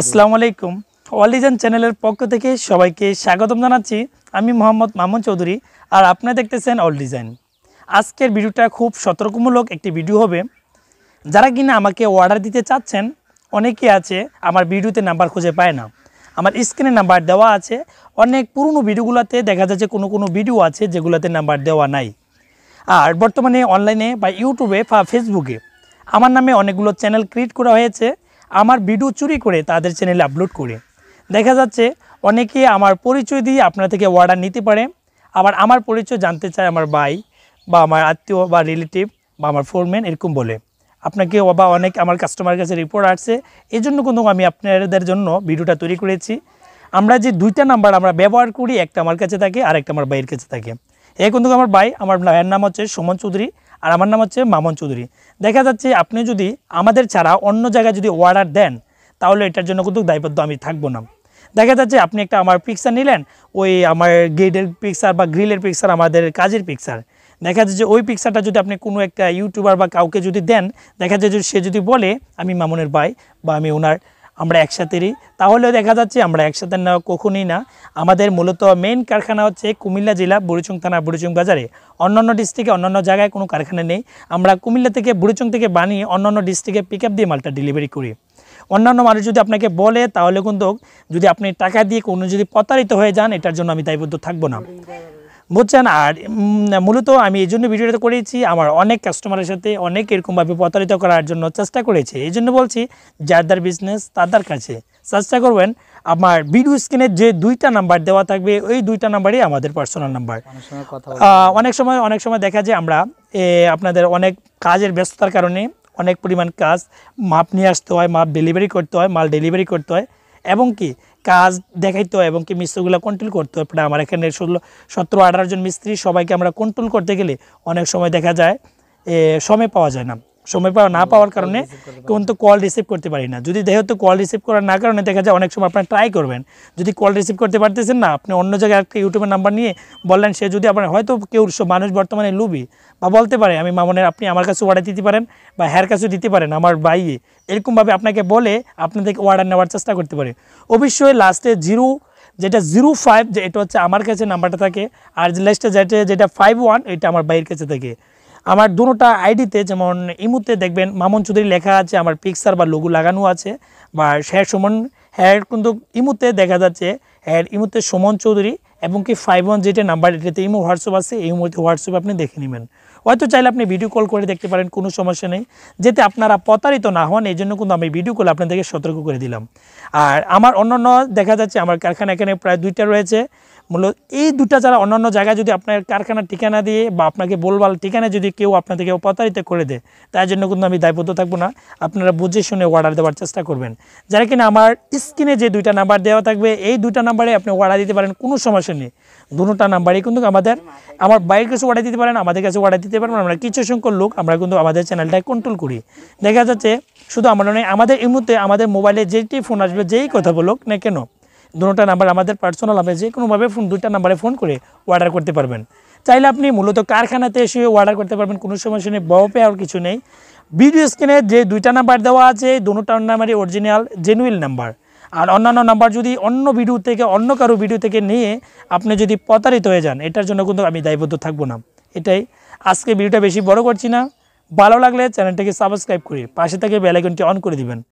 আসসালামু আলাইকুম অলিজান চ্যানেলের পক্ষ থেকে সবাইকে স্বাগতম জানাচ্ছি আমি মোহাম্মদ মামুন চৌধুরী আর আপনারা দেখতেছেন অল ডিজাইন আজকের ভিডিওটা খুব সতর্কমূলক একটি ভিডিও হবে যারা কিনা আমাকে অর্ডার দিতে চাচ্ছেন অনেকে আছে আমার ভিডিওতে নাম্বার খুঁজে পায় না আমার স্ক্রিনে নাম্বার দেওয়া আছে অনেক পুরনো ভিডিওগুলোতে দেখা যাচ্ছে কোনো কোনো ভিডিও আছে যেগুলোতে নাম্বার দেওয়া নাই আর বর্তমানে অনলাইনে বা ইউটিউবে বা ফেসবুকে আমার নামে অনেকগুলো চ্যানেল ক্রিয়েট করা হয়েছে আমার ভিডিও চুরি করে তাদের চ্যানেলে আপলোড করে দেখা যাচ্ছে অনেকে আমার পরিচয় দিয়ে আপনার থেকে অর্ডার নিতে পারে আবার আমার পরিচয় জানতে চায় আমার ভাই বা আমার আত্মীয় বা রিলেটিভ বা আমার ফোরম্যান এরকম বলে আপনাকে বা অনেক আমার কাস্টমার কাছে রিপোর্ট আসছে এই জন্য কিন্তু আমি আপনাদের জন্য ভিডিওটা তৈরি করেছি আমরা যে দুইটা নাম্বার আমরা ব্যবহার করি একটা আমার কাছে থাকে আর একটা আমার ভাইয়ের কাছে থাকে এ কিন্তু আমার ভাই আমার ভাইয়ের নাম হচ্ছে সুমন চৌধুরী আর আমার নাম হচ্ছে মামন চৌধুরী দেখা যাচ্ছে আপনি যদি আমাদের ছাড়া অন্য জায়গায় যদি অর্ডার দেন তাহলে এটার জন্য কিন্তু দায়বদ্ধ আমি থাকবো না দেখা যাচ্ছে আপনি একটা আমার পিকচার নিলেন ওই আমার গেটের পিকচার বা গ্রিলের পিকচার আমাদের কাজের পিকচার দেখা যাচ্ছে যে ওই পিকচারটা যদি আপনি কোনো একটা ইউটিউবার বা কাউকে যদি দেন দেখা যাচ্ছে সে যদি বলে আমি মামুনের ভাই বা আমি ওনার আমরা একসাথেরই তাহলে দেখা যাচ্ছে আমরা একসাথে না কখনই না আমাদের মূলত মেন কারখানা হচ্ছে কুমিল্লা জেলা বুড়িচং থানা বুড়িচং বাজারে অন্যান্য ডিস্ট্রিক্টে অন্যান্য জায়গায় কোনো কারখানা নেই আমরা কুমিল্লা থেকে বুড়িচং থেকে বানিয়ে অন্যান্য ডিস্ট্রিক্টে পিক দিয়ে মালটা ডেলিভারি করি অন্যান্য মানুষ যদি আপনাকে বলে তাহলে কিন্তু যদি আপনি টাকা দিয়ে কোনো যদি প্রতারিত হয়ে যান এটার জন্য আমি দায়বদ্ধ থাকবো না বুঝছেন আর মূলত আমি এই জন্য ভিডিওটা করেছি আমার অনেক কাস্টমারের সাথে অনেক এরকমভাবে প্রতারিত করার জন্য চেষ্টা করেছি এই জন্য বলছি যার দার বিজনেস তাদের কাছে চেষ্টা করবেন আমার ভিডিও স্ক্রিনে যে দুইটা নাম্বার দেওয়া থাকবে ওই দুইটা নাম্বারই আমাদের পার্সোনাল নাম্বার অনেক সময় অনেক সময় দেখা যায় আমরা আপনাদের অনেক কাজের ব্যস্ততার কারণে অনেক পরিমাণ কাজ মাপ নিয়ে আসতে হয় মাপ ডেলিভারি করতে হয় মাল ডেলিভারি করতে হয় এবং কি কাজ দেখাইতে হয় এবং কি মিস্ত্রিগুলো কন্ট্রোল করতে হয় আমার এখানে ষোলো সতেরো আঠারো জন মিস্ত্রি সবাইকে আমরা কন্ট্রোল করতে গেলে অনেক সময় দেখা যায় সময় পাওয়া যায় না সময় পাওয়া না পাওয়ার কারণে কিন্তু কল রিসিভ করতে পারি না যদি হতো কল রিসিভ করার না কারণে দেখা যায় অনেক সময় আপনার ট্রাই করবেন যদি কল রিসিভ করতে পারতেছেন না আপনি অন্য জায়গায় একটা ইউটিউবের নাম্বার নিয়ে বললেন সে যদি আপনার হয়তো কেউ মানুষ বর্তমানে লুবি বা বলতে পারে আমি মামনের আপনি আমার কাছে অর্ডার দিতে পারেন বা হ্যার কাছে দিতে পারেন আমার বাই এরকমভাবে আপনাকে বলে আপনাদেরকে অর্ডার নেওয়ার চেষ্টা করতে পারে অবশ্যই লাস্টে জিরো যেটা জিরো ফাইভ যে এটা হচ্ছে আমার কাছে নাম্বারটা থাকে আর লাস্টে যেটা যেটা ফাইভ ওয়ান এটা আমার বাইয়ের কাছে থাকে আমার দুটা আইডিতে যেমন ইমুতে দেখবেন মামুন চৌধুরী লেখা আছে আমার পিকচার বা লোগো লাগানো আছে বা শেয়ার সুমন হ্যার কিন্তু ইমুতে দেখা যাচ্ছে হ্যার ইমুতে সুমন চৌধুরী এবং কি ফাইভ ওয়ান জিটের নাম্বার এটাতে ইমো হোয়াটসঅ্যাপ আছে এই মুহূর্তে হোয়াটসঅ্যাপ আপনি দেখে নেবেন হয়তো চাইলে আপনি ভিডিও কল করে দেখতে পারেন কোনো সমস্যা নেই যেতে আপনারা প্রতারিত না হন এই জন্য কিন্তু আমি ভিডিও কল আপনাদেরকে সতর্ক করে দিলাম আর আমার অন্যান্য দেখা যাচ্ছে আমার কারখানা এখানে প্রায় দুইটা রয়েছে মূলত এই দুটা যারা অন্যান্য জায়গায় যদি আপনার কারখানা ঠিকানা দিয়ে বা আপনাকে বলবাল ঠিকানা যদি কেউ আপনাদেরকে প্রতারিত করে দেয় তার জন্য কিন্তু আমি দায়বদ্ধ থাকবো না আপনারা বুঝে শুনে অর্ডার দেওয়ার চেষ্টা করবেন যারা কিনা আমার স্ক্রিনে যে দুইটা নাম্বার দেওয়া থাকবে এই দুটা নাম্বারে আপনি অর্ডার দিতে পারেন কোনো সমস্যা নেই দুটা নাম্বারই কিন্তু আমাদের আমার বাইরের কাছে অর্ডার দিতে পারেন আমাদের কাছে অর্ডার দিতে দিতে পারবো আমরা কিছু সংখ্যক লোক আমরা কিন্তু আমাদের চ্যানেলটায় কন্ট্রোল করি দেখা যাচ্ছে শুধু আমরা নয় আমাদের এই মুহূর্তে আমাদের মোবাইলে যেটি ফোন আসবে যেই কথা বলুক না কেন দুটা নাম্বার আমাদের পার্সোনাল হবে যে কোনোভাবে ফোন দুটা নাম্বারে ফোন করে অর্ডার করতে পারবেন চাইলে আপনি মূলত কারখানাতে এসে অর্ডার করতে পারবেন কোনো সমস্যা নেই পেয়ে আর কিছু নেই ভিডিও স্ক্রিনে যে দুইটা নাম্বার দেওয়া আছে দুটা নাম্বারই অরিজিনাল জেনুইন নাম্বার আর অন্যান্য নাম্বার যদি অন্য ভিডিও থেকে অন্য কারো ভিডিও থেকে নিয়ে আপনি যদি প্রতারিত হয়ে যান এটার জন্য কিন্তু আমি দায়বদ্ধ থাকবো না এটাই আজকে ভিডিওটা বেশি বড় করছি না ভালো লাগলে চ্যানেলটাকে সাবস্ক্রাইব করে পাশে থেকে বেলাইকনটি অন করে দিবেন